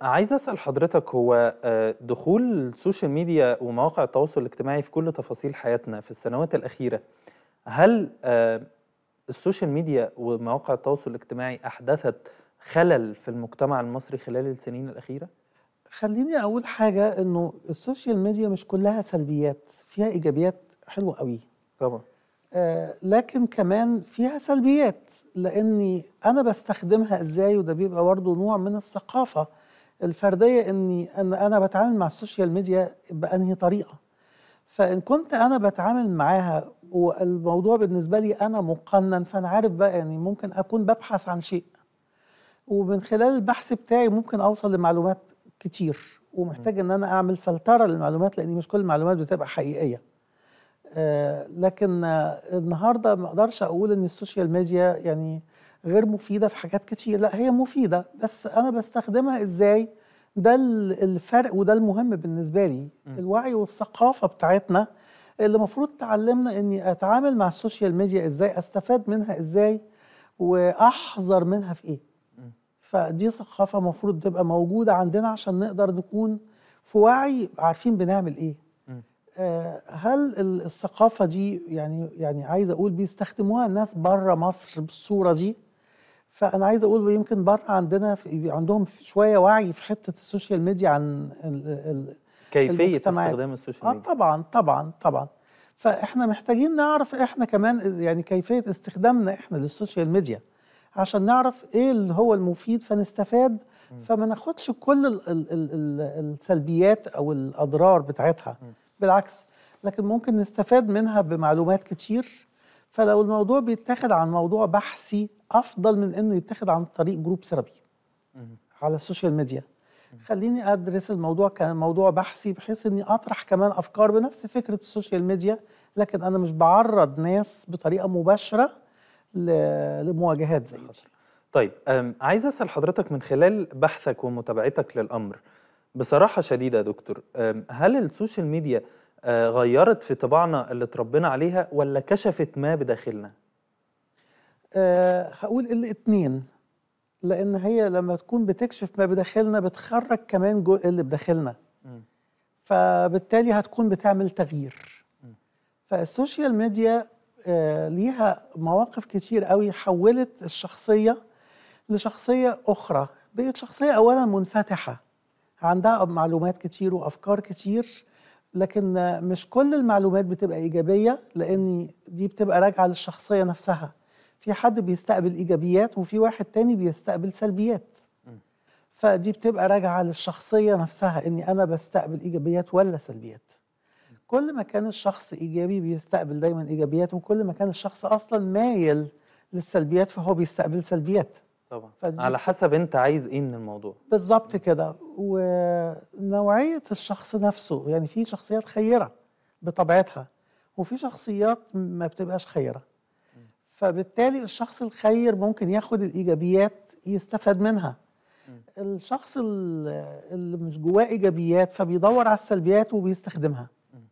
عايز أسأل حضرتك هو آه، دخول السوشيال ميديا ومواقع التواصل الاجتماعي في كل تفاصيل حياتنا في السنوات الأخيرة هل آه، السوشيال ميديا ومواقع التواصل الاجتماعي أحدثت خلل في المجتمع المصري خلال السنين الأخيرة؟ خليني أقول حاجة إنه السوشيال ميديا مش كلها سلبيات فيها إيجابيات حلوة قوي طبعا آه، لكن كمان فيها سلبيات لاني انا بستخدمها ازاي وده بيبقى برضه نوع من الثقافه الفرديه اني ان انا بتعامل مع السوشيال ميديا بانهي طريقه فان كنت انا بتعامل معاها والموضوع بالنسبه لي انا مقنن فانا عارف بقى يعني ممكن اكون ببحث عن شيء ومن خلال البحث بتاعي ممكن اوصل لمعلومات كتير ومحتاج ان انا اعمل فلتره للمعلومات لان مش كل المعلومات بتبقى حقيقيه آه، لكن آه، النهارده ما اقدرش اقول ان السوشيال ميديا يعني غير مفيده في حاجات كتير لا هي مفيده بس انا بستخدمها ازاي ده الفرق وده المهم بالنسبه لي الوعي والثقافه بتاعتنا اللي المفروض تعلمنا اني اتعامل مع السوشيال ميديا ازاي استفاد منها ازاي واحذر منها في ايه فدي ثقافه المفروض تبقى موجوده عندنا عشان نقدر نكون في وعي عارفين بنعمل ايه آه، هل الثقافة دي يعني يعني عايز أقول بيستخدموها الناس بره مصر بالصورة دي؟ فأنا عايز أقول يمكن بره عندنا في عندهم في شوية وعي في حتة السوشيال ميديا عن الـ الـ كيفية استخدام السوشيال آه، ميديا آه طبعا طبعا طبعا فإحنا محتاجين نعرف إحنا كمان يعني كيفية استخدامنا إحنا للسوشيال ميديا عشان نعرف إيه اللي هو المفيد فنستفاد فما ناخدش كل السلبيات أو الأضرار بتاعتها م. بالعكس لكن ممكن نستفاد منها بمعلومات كتير فلو الموضوع بيتاخد عن موضوع بحثي افضل من انه يتاخد عن طريق جروب سيرابي على السوشيال ميديا خليني ادرس الموضوع كموضوع بحثي بحيث اني اطرح كمان افكار بنفس فكره السوشيال ميديا لكن انا مش بعرض ناس بطريقه مباشره لمواجهات زي دي طيب عايز اسال حضرتك من خلال بحثك ومتابعتك للامر بصراحة شديدة يا دكتور هل السوشيال ميديا آه، غيرت في طباعنا اللي تربينا عليها ولا كشفت ما بداخلنا؟ أه هقول الاتنين لأن هي لما تكون بتكشف ما بداخلنا بتخرج كمان جو اللي بداخلنا فبالتالي هتكون بتعمل تغيير فالسوشيال ميديا آه ليها مواقف كتير قوي حولت الشخصية لشخصية أخرى بقت شخصية أولا منفتحة عندها معلومات كتير وافكار كتير لكن مش كل المعلومات بتبقى ايجابيه لان دي بتبقى راجعه للشخصيه نفسها في حد بيستقبل ايجابيات وفي واحد تاني بيستقبل سلبيات فدي بتبقى راجعه للشخصيه نفسها اني انا بستقبل ايجابيات ولا سلبيات كل ما كان الشخص ايجابي بيستقبل دايما ايجابيات وكل ما كان الشخص اصلا مايل للسلبيات فهو بيستقبل سلبيات طبعا على حسب انت عايز ايه من الموضوع بالظبط كده ونوعيه الشخص نفسه يعني في شخصيات خيره بطبيعتها وفي شخصيات ما بتبقاش خيره فبالتالي الشخص الخير ممكن ياخد الايجابيات يستفاد منها الشخص اللي مش جواه ايجابيات فبيدور على السلبيات وبيستخدمها